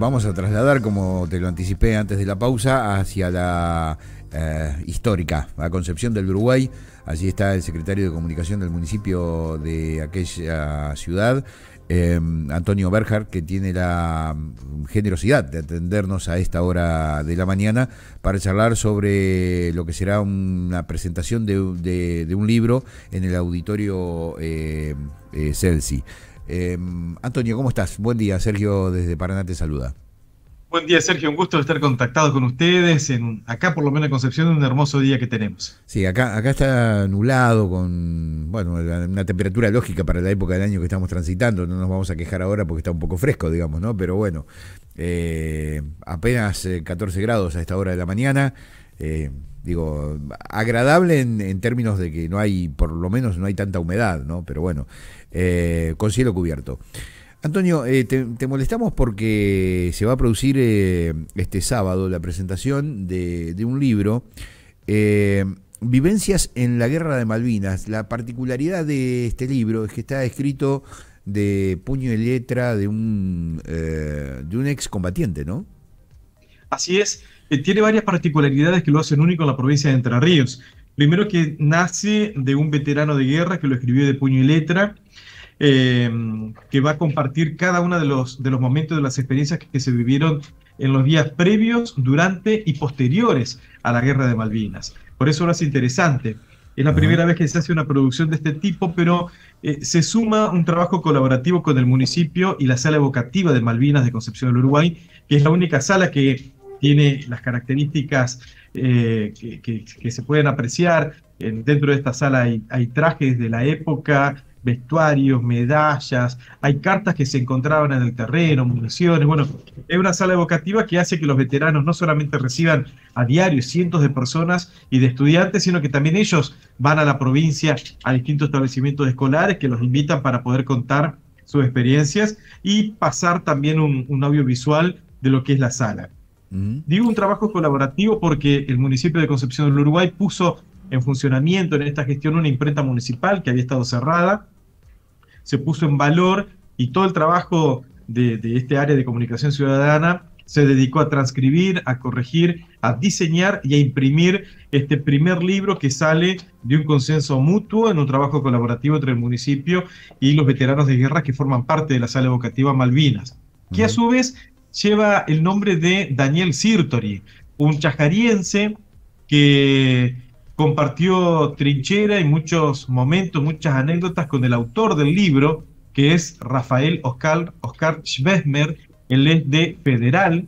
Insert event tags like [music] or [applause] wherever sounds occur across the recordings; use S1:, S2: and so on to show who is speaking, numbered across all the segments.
S1: vamos a trasladar, como te lo anticipé antes de la pausa, hacia la eh, histórica, la Concepción del Uruguay. Allí está el secretario de Comunicación del municipio de aquella ciudad, eh, Antonio Berjar, que tiene la generosidad de atendernos a esta hora de la mañana para charlar sobre lo que será una presentación de, un libro en el auditorio eh, Celsi. Em, Antonio, ¿cómo estás? Buen día, Sergio desde Paraná te saluda.
S2: Buen día, Sergio. Un gusto estar contactado con ustedes. En acá, por lo menos en Concepción, un hermoso día que tenemos.
S1: Sí, acá, acá está nublado, con bueno, una temperatura lógica para la época del año que estamos transitando. No nos vamos a quejar ahora porque está un poco fresco, digamos, ¿no? Pero bueno, eh, apenas 14 eh, grados a esta hora de la mañana. Eh, digo, agradable en, términos de que no hay, por lo menos no hay tanta humedad, ¿no? Pero bueno, eh, con cielo cubierto. Antonio, eh, te, molestamos porque se va a producir este sábado la presentación de, un libro, Vivencias en la Guerra de Malvinas. La particularidad de este libro es que está escrito de puño y letra de un, de un excombatiente, ¿no?
S2: Así es, eh, tiene varias particularidades que lo hacen único en la provincia de Entre Ríos. Primero que nace de un veterano de guerra que lo escribió de puño y letra, eh, que va a compartir cada uno de los, de los momentos de las experiencias que, se vivieron en los días previos, durante y posteriores a la guerra de Malvinas. Por eso lo hace interesante. Es la primera vez que se hace una producción de este tipo, pero eh, se suma un trabajo colaborativo con el municipio y la sala evocativa de Malvinas de Concepción del Uruguay, que es la única sala que tiene las características eh, que, se pueden apreciar. dentro de esta sala hay, trajes de la época, vestuarios, medallas, hay cartas que se encontraban en el terreno, municiones, bueno, es una sala evocativa que hace que los veteranos no solamente reciban a diario cientos de personas y de estudiantes, sino que también ellos van a la provincia, a distintos establecimientos escolares que los invitan para poder contar sus experiencias y pasar también un, un audiovisual de lo que es la sala. Digo un trabajo colaborativo porque el municipio de Concepción del Uruguay puso en funcionamiento en esta gestión una imprenta municipal que había estado cerrada, se puso en valor y todo el trabajo de, este área de comunicación ciudadana se dedicó a transcribir, a corregir, a diseñar y a imprimir este primer libro que sale de un consenso mutuo en un trabajo colaborativo entre el municipio y los veteranos de guerra que forman parte de la sala educativa Malvinas, que a su vez lleva el nombre de Daniel Sirtori, un chajariense que compartió trinchera y muchos momentos, muchas anécdotas con el autor del libro, que es Rafael Oscar, Oscar Schwesmer, él es de Federal,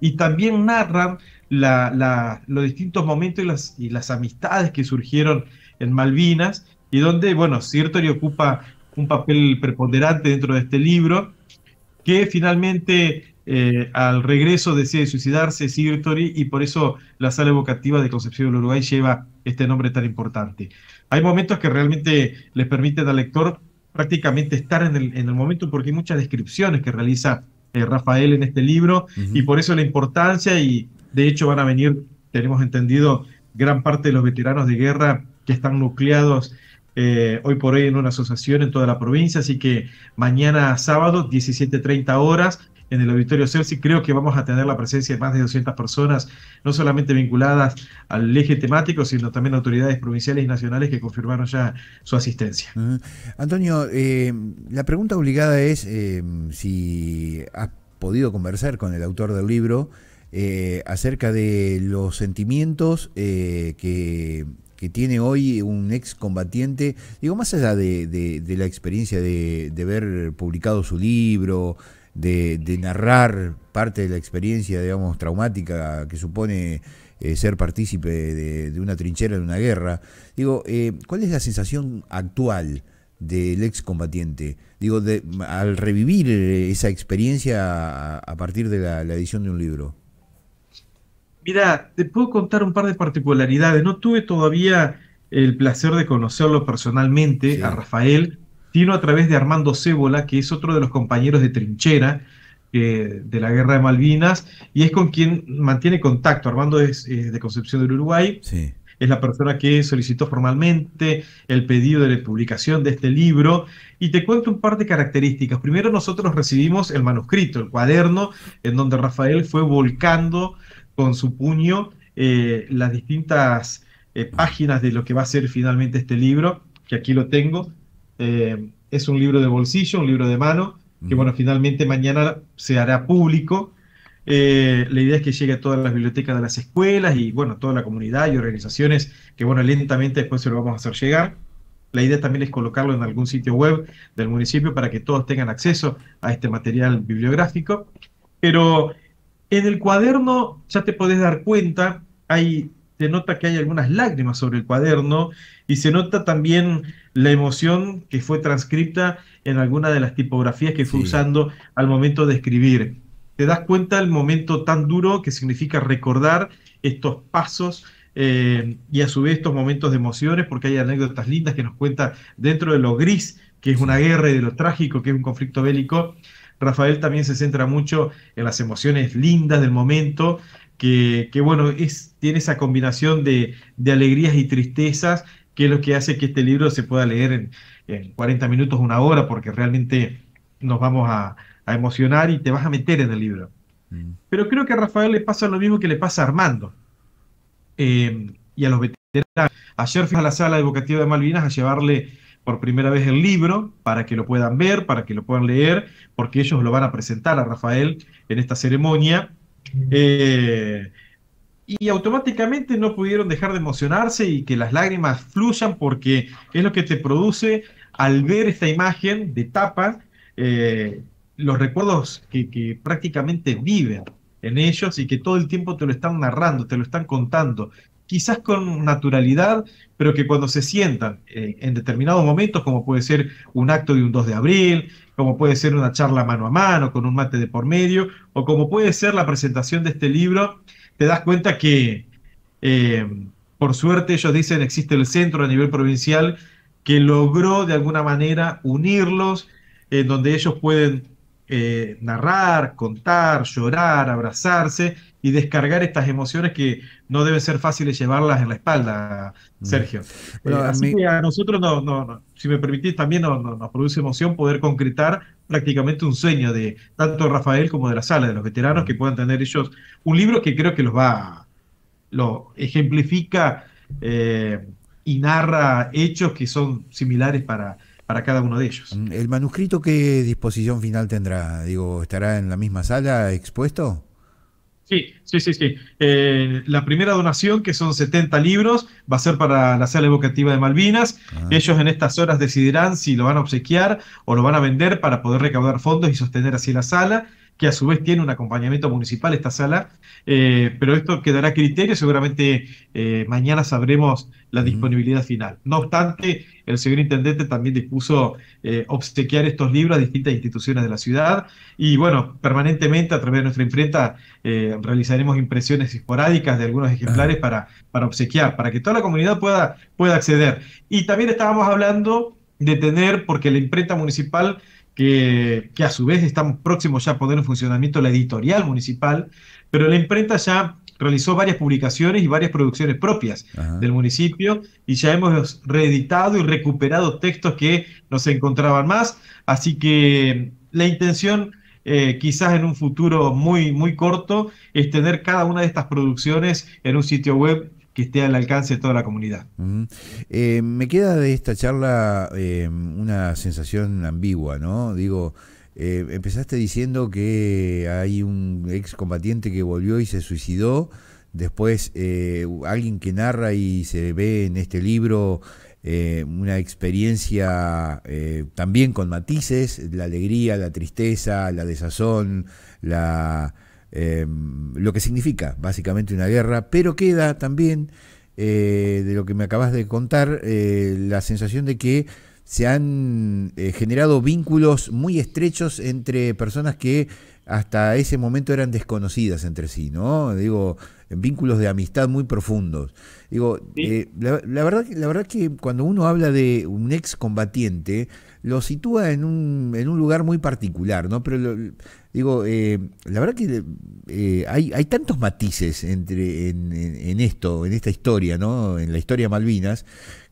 S2: y también narra los distintos momentos y las, y las amistades que surgieron en Malvinas, y donde, bueno, Sirtori ocupa un papel preponderante dentro de este libro, que finalmente eh, al regreso decide suicidarse Tori, y por eso la sala evocativa de Concepción del Uruguay lleva este nombre tan importante. Hay momentos que realmente les permiten al lector prácticamente estar en el, momento porque hay muchas descripciones que realiza eh, Rafael en este libro y por eso la importancia y de hecho van a venir, tenemos entendido, gran parte de los veteranos de guerra que están nucleados eh, hoy por hoy en una asociación en toda la provincia, así que mañana sábado, 17.30 horas, en el Auditorio CERCI, Creo que vamos a tener la presencia de más de 200 personas, no solamente vinculadas al eje temático, sino también autoridades provinciales y nacionales que confirmaron ya su asistencia. Ah,
S1: Antonio, eh, la pregunta obligada es eh, si has podido conversar con el autor del libro eh, acerca de los sentimientos que tiene hoy un excombatiente, digo, más allá de, la experiencia de, de, ver publicado su libro, de, narrar parte de la experiencia, digamos, traumática que supone eh, ser partícipe de, una trinchera de una guerra. Digo, eh, ¿cuál es la sensación actual del excombatiente? Digo, al revivir eh, esa experiencia a, partir de la, edición de un libro.
S2: Mira, te puedo contar un par de particularidades. No tuve todavía el placer de conocerlo personalmente a Rafael, sino a través de Armando Cébola, que es otro de los compañeros de trinchera eh, de la Guerra de Malvinas, y es con quien mantiene contacto. Armando es de Concepción del Uruguay, es la persona que solicitó formalmente el pedido de la publicación de este libro, y te cuento un par de características. Primero nosotros recibimos el manuscrito, el cuaderno, en donde Rafael fue volcando con su puño eh, las distintas eh, páginas de lo que va a ser finalmente este libro, que aquí lo tengo, eh, es un libro de bolsillo, un libro de mano, que bueno, finalmente mañana se hará público. Eh, la idea es que llegue a todas las bibliotecas de las escuelas y bueno, toda la comunidad y organizaciones que bueno, lentamente después se lo vamos a hacer llegar. La idea también es colocarlo en algún sitio web del municipio para que todos tengan acceso a este material bibliográfico. Pero en el cuaderno ya te podés dar cuenta, hay se nota que hay algunas lágrimas sobre el cuaderno y se nota también la emoción que fue transcrita en alguna de las tipografías que fue usando al momento de escribir. Te das cuenta el momento tan duro que significa recordar estos pasos eh, y a su vez estos momentos de emociones, porque hay anécdotas lindas que nos cuenta dentro de lo gris, que es una guerra y de lo trágico, que es un conflicto bélico. Rafael también se centra mucho en las emociones lindas del momento, que, bueno, es, tiene esa combinación de, alegrías y tristezas que es lo que hace que este libro se pueda leer en, 40 minutos, una hora, porque realmente nos vamos a, emocionar y te vas a meter en el libro. Mm. Pero creo que a Rafael le pasa lo mismo que le pasa a Armando eh, y a los veteranos. Ayer fui a la sala educativa de Malvinas a llevarle por primera vez el libro para que lo puedan ver, para que lo puedan leer, porque ellos lo van a presentar a Rafael en esta ceremonia. Eh, y automáticamente no pudieron dejar de emocionarse y que las lágrimas fluyan porque es lo que te produce al ver esta imagen de tapa, eh, los recuerdos que, prácticamente viven en ellos y que todo el tiempo te lo están narrando, te lo están contando, quizás con naturalidad, pero que cuando se sientan eh, en determinados momentos, como puede ser un acto de un 2 de abril, como puede ser una charla mano a mano con un mate de por medio, o como puede ser la presentación de este libro, te das cuenta que, eh, por suerte, ellos dicen, existe el centro a nivel provincial que logró de alguna manera unirlos, en donde ellos pueden eh, narrar, contar, llorar, abrazarse y descargar estas emociones que no deben ser fáciles llevarlas en la espalda, mm. Sergio. Eh, así que a nosotros, no, no, si me permitís, también nos, produce emoción poder concretar prácticamente un sueño de tanto Rafael como de la sala, de los veteranos, que mm. puedan tener ellos un libro que creo que los va, lo ejemplifica
S1: eh, y narra hechos que son similares para para cada uno de ellos. Mm, ¿El manuscrito qué disposición final tendrá? Digo, ¿estará en la misma sala expuesto?
S2: Sí, sí, sí, sí. Eh, la primera donación, que son 70 libros, va a ser para la sala evocativa de Malvinas. Ah. Ellos en estas horas decidirán si lo van a obsequiar o lo van a vender para poder recaudar fondos y sostener así la sala que a su vez tiene un acompañamiento municipal esta sala, eh, pero esto quedará a criterio, seguramente eh, mañana sabremos la disponibilidad final. No obstante, el señor intendente también dispuso eh, obsequiar estos libros a distintas instituciones de la ciudad y bueno, permanentemente a través de nuestra imprenta realizaremos impresiones esporádicas de algunos ejemplares para, para obsequiar, para que toda la comunidad pueda, pueda acceder. Y también estábamos hablando de tener, porque la imprenta municipal que, a su vez estamos próximos ya a poner en funcionamiento la editorial municipal, pero la imprenta ya realizó varias publicaciones y varias producciones propias del municipio y ya hemos reeditado y recuperado textos que no se encontraban más, así que la intención eh, quizás en un futuro muy, muy corto, es tener
S1: cada una de estas
S2: producciones en un sitio web que esté al alcance de toda la comunidad.
S1: Eh, me queda de esta charla eh, una sensación ambigua, ¿no? Digo, eh, empezaste diciendo que hay un excombatiente que volvió y se suicidó, después alguien que narra y se ve en este libro una experiencia también con matices, la alegría, la tristeza, la desazón, la... Em, lo que significa básicamente una guerra, pero queda también, eh, de lo que me acabas de contar, eh, la sensación de que se han eh, generado vínculos muy estrechos entre personas que hasta ese momento eran desconocidas entre sí, ¿no? Digo, vínculos de amistad muy profundos. Digo, eh, la, verdad, la verdad que cuando uno habla de un excombatiente, lo sitúa en un, lugar muy particular, ¿no? Pero digo, eh, la verdad que eh, hay, hay, tantos matices entre, en, esto, en esta historia, ¿no? En la historia Malvinas,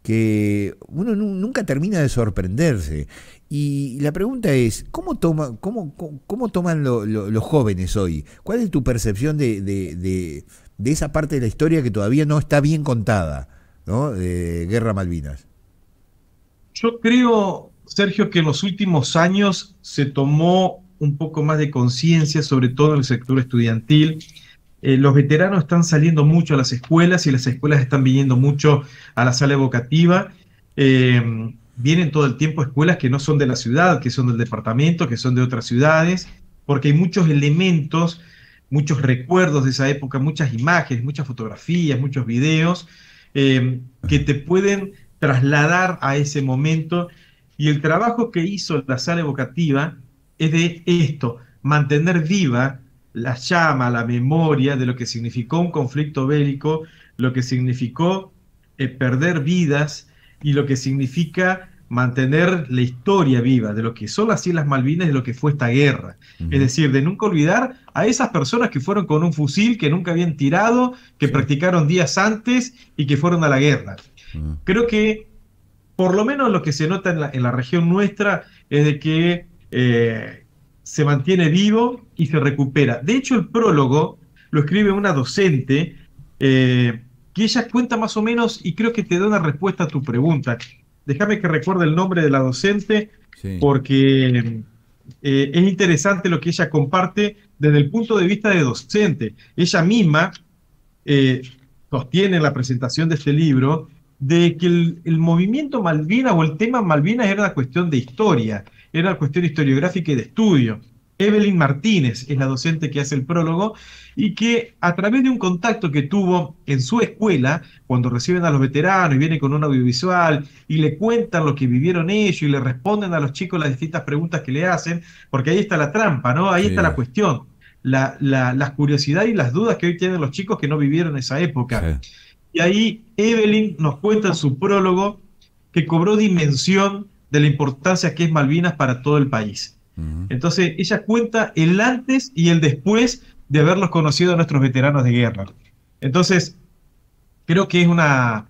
S1: que uno nunca termina de sorprenderse. Y la pregunta es, ¿cómo, cómo toman los jóvenes hoy? ¿Cuál es tu percepción de, esa parte de la historia que todavía no está bien contada, ¿no? de Guerra Malvinas?
S2: Yo creo, Sergio, que en los últimos años se tomó un poco más de conciencia, sobre todo en el sector estudiantil, eh, los veteranos están saliendo mucho a las escuelas y las escuelas están viniendo mucho a la sala evocativa. Eh, vienen todo el tiempo escuelas que no son de la ciudad, que son del departamento, que son de otras ciudades, porque hay muchos elementos, muchos recuerdos de esa época, muchas imágenes, muchas fotografías, muchos videos eh, que te pueden trasladar a ese momento. Y el trabajo que hizo la sala evocativa es de esto, mantener viva la llama la memoria de lo que significó un conflicto bélico, lo que significó eh, perder vidas y lo que significa mantener la historia viva de lo que son las Islas Malvinas, de lo que fue esta guerra. Es decir, de nunca olvidar a esas personas que fueron con un fusil que nunca habían tirado, que practicaron días antes y que fueron a la guerra. Creo que por lo menos lo que se nota en la, región nuestra es de que eh, se mantiene vivo y se recupera. De hecho, el prólogo lo escribe una docente eh, que ella cuenta más o menos y creo que te da una respuesta a tu pregunta. Déjame que recuerde el nombre de la docente porque eh, es interesante lo que ella comparte desde el punto de vista de docente. Ella misma eh, sostiene la presentación de este libro de que el, movimiento Malvinas o el tema Malvinas era una cuestión de historia, era una cuestión historiográfica y de estudio. Evelyn Martínez es la docente que hace el prólogo y que a través de un contacto que tuvo en su escuela, cuando reciben a los veteranos y vienen con un audiovisual y le cuentan lo que vivieron ellos y le responden a los chicos las distintas preguntas que le hacen, porque ahí está la trampa, ¿no? Ahí está la cuestión, la, la, las curiosidades y las dudas que hoy tienen los chicos que no vivieron esa época. Y ahí Evelyn nos cuenta en su prólogo que cobró dimensión de la importancia que es Malvinas para todo el país. Entonces, ella cuenta el antes y el después de habernos conocido a nuestros veteranos de guerra. Entonces, creo que es una,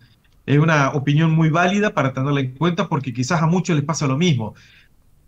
S2: una opinión muy válida para tenerla en cuenta porque quizás a muchos les pasa lo mismo.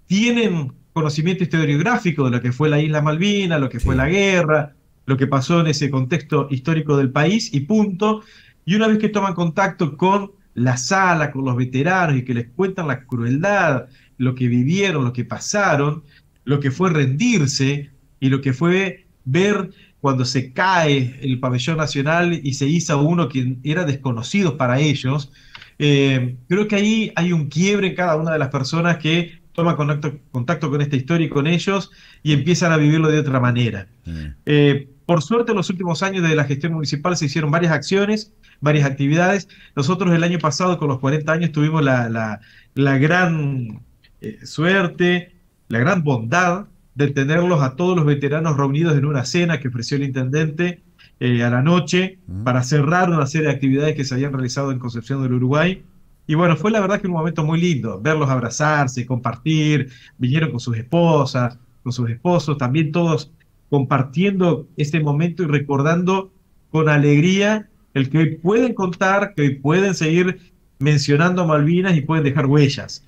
S2: Tienen conocimiento historiográfico de lo que fue la isla Malvinas, lo que fue la guerra, lo que pasó en ese contexto histórico del país y punto, y una vez que toman contacto con la sala, con los veteranos y que les cuentan la crueldad, lo que vivieron, lo que pasaron, lo que fue rendirse y lo que fue ver cuando se cae el pabellón nacional y se hizo uno que era desconocido para ellos, eh, creo que ahí hay un quiebre en cada una de las personas que toman contacto, con esta historia y con ellos y empiezan a vivirlo de otra manera. Mm. Eh, por suerte, en los últimos años de la gestión municipal se hicieron varias acciones, varias actividades. Nosotros el año pasado, con los 40 años, tuvimos la, la, gran eh, suerte, la gran bondad de tenerlos a todos los veteranos reunidos en una cena que ofreció el intendente eh, a la noche mm. para cerrar una serie de actividades que se habían realizado en Concepción del Uruguay. Y bueno, fue la verdad que un momento muy lindo, verlos abrazarse, compartir, vinieron con sus esposas, con sus esposos, también todos compartiendo este momento y recordando con alegría el que hoy pueden contar, que hoy pueden seguir mencionando Malvinas y pueden dejar huellas.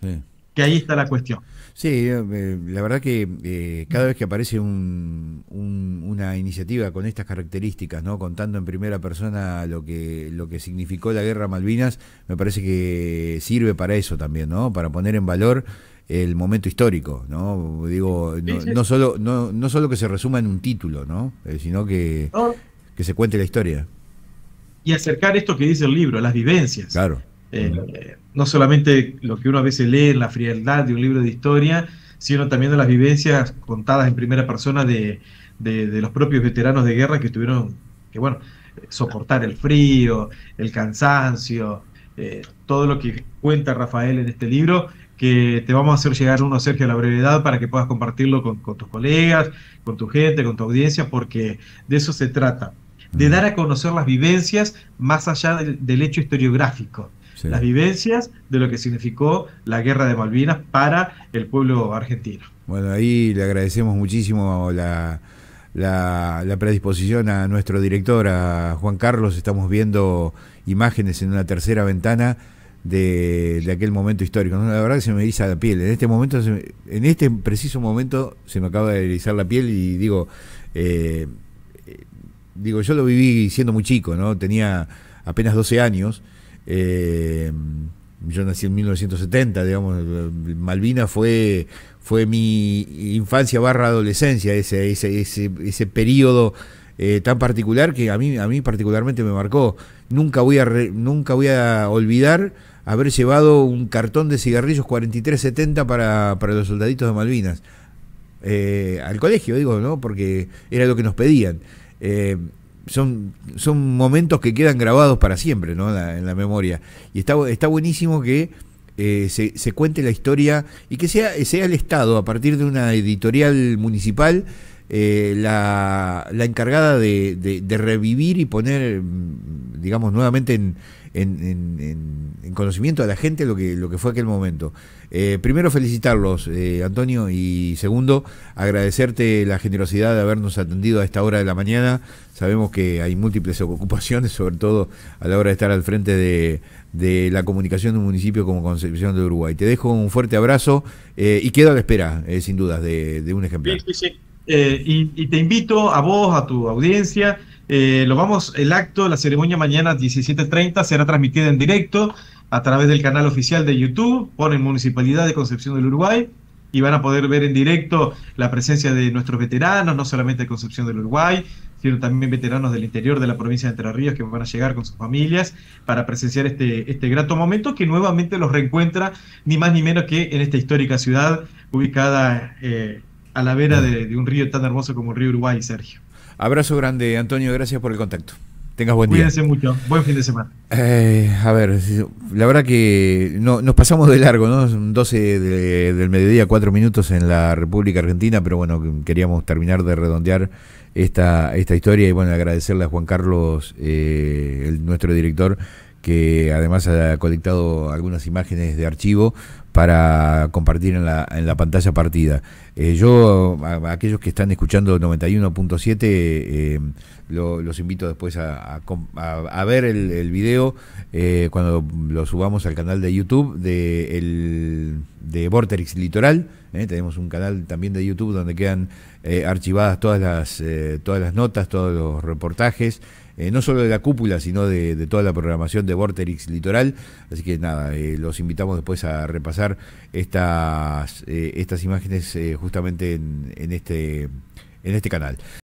S2: Que ahí está la cuestión.
S1: Sí, eh, la verdad que eh, cada vez que aparece una iniciativa con estas características, no contando en primera persona lo que lo que significó la guerra Malvinas, me parece que sirve para eso también, ¿no? Para poner en valor el momento histórico, ¿no? Digo, no, solo no, no, solo que se resuma en un título, ¿no? Eh, sino que, que se cuente la historia.
S2: Y acercar esto que dice el libro, las vivencias.
S1: Claro. Eh,
S2: no solamente lo que uno a veces lee en la frialdad de un libro de historia, sino también de las vivencias contadas en primera persona de, de, los propios veteranos de guerra que tuvieron que, bueno, soportar el frío, el cansancio, eh, todo lo que cuenta Rafael en este libro, que te vamos a hacer llegar uno, Sergio, a la brevedad para que puedas compartirlo con, con, tus colegas, con tu gente, con tu audiencia, porque de eso se trata, de dar a conocer las vivencias más allá del, del hecho historiográfico las vivencias de lo que significó la guerra de Malvinas para el pueblo argentino.
S1: Bueno, ahí le agradecemos muchísimo la, la, predisposición a nuestro director, a Juan Carlos. Estamos viendo imágenes en una tercera ventana de, aquel momento histórico. La verdad que se me eriza la piel. En este momento, en este preciso momento, se me acaba de erizar la piel y digo, eh, eh, digo, yo lo viví siendo muy chico, ¿no? Tenía apenas 12 años eh, yo nací en 1970, digamos, Malvinas fue, fue mi infancia barra adolescencia, ese, ese, ese, ese periodo eh, tan particular que a mí, a mí particularmente me marcó. Nunca voy, a nunca voy a olvidar haber llevado un cartón de cigarrillos 4370 para, para los soldaditos de Malvinas. Eh, al colegio, digo, ¿no? Porque era lo que nos pedían son, son momentos que quedan grabados para siempre en la memoria. Y está, está buenísimo que eh, se, se, cuente la historia y que sea, sea el Estado, a partir de una editorial municipal, eh, la, encargada de, revivir y poner, mm, digamos, nuevamente en, conocimiento a la gente lo que, lo que fue aquel momento. Eh, primero felicitarlos, eh, Antonio, y segundo, agradecerte la generosidad de habernos atendido a esta hora de la mañana. Sabemos que hay múltiples [laughs] ocupaciones, sobre todo a la hora de estar al frente de, la comunicación de un municipio como Concepción de Uruguay. Te dejo un fuerte abrazo y quedo a la espera, sin dudas, de, un ejemplar.
S2: Eh, y, te invito a vos, a tu audiencia. Eh, lo vamos, el acto, la ceremonia mañana 17.30 será transmitida en directo a través del canal oficial de YouTube, ponen Municipalidad de Concepción del Uruguay y van a poder ver en directo la presencia de nuestros veteranos, no solamente de Concepción del Uruguay, sino también veteranos del interior de la provincia de Entre Ríos que van a llegar con sus familias para presenciar este, este grato momento que nuevamente los reencuentra ni más ni menos que en esta histórica ciudad ubicada eh, a la vera ah. de, un río tan hermoso como el río Uruguay, Sergio. Abrazo
S1: grande, Antonio, gracias por el contacto. Tengas buen Cuídense día. Cuídense mucho,
S2: buen fin de semana.
S1: Eh, a ver, la verdad que no, nos pasamos de largo, ¿no? 12 del mediodía, 4 minutos en la República Argentina, pero bueno, queríamos terminar de redondear esta, esta historia y bueno, agradecerle a Juan Carlos, eh, el, nuestro director, que además ha colectado algunas imágenes de archivo para compartir en la, en la pantalla partida. Eh, yo, a, aquellos que están escuchando 91.7, eh, los invito después a, ver el, video eh, cuando lo subamos al canal de YouTube de, el, de Vorterix Litoral. ¿eh? tenemos un canal también de YouTube donde quedan eh, archivadas todas las, eh, todas las notas, todos los reportajes. no solo de la cúpula, sino de, toda la programación de Vorterix Litoral. Así que nada, los invitamos después a repasar estas, estas imágenes justamente en, este, en este canal.